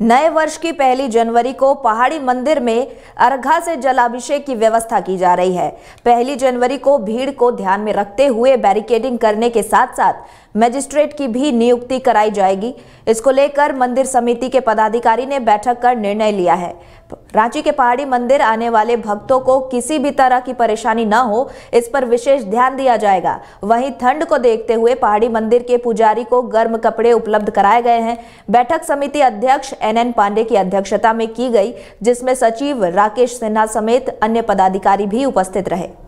नए वर्ष की पहली जनवरी को पहाड़ी मंदिर में अर्घा से जलाभिषेक की व्यवस्था की जा रही है पहली जनवरी को भीड़ को ध्यान में रखते हुए बैरिकेडिंग करने के साथ साथ मजिस्ट्रेट की भी नियुक्ति कराई जाएगी इसको लेकर मंदिर समिति के पदाधिकारी ने बैठक कर निर्णय लिया है रांची के पहाड़ी मंदिर आने वाले भक्तों को किसी भी तरह की परेशानी न हो इस पर विशेष ध्यान दिया जाएगा वहीं ठंड को देखते हुए पहाड़ी मंदिर के पुजारी को गर्म कपड़े उपलब्ध कराए गए हैं बैठक समिति अध्यक्ष एन एन पांडे की अध्यक्षता में की गई जिसमें सचिव राकेश सिन्हा समेत अन्य पदाधिकारी भी उपस्थित रहे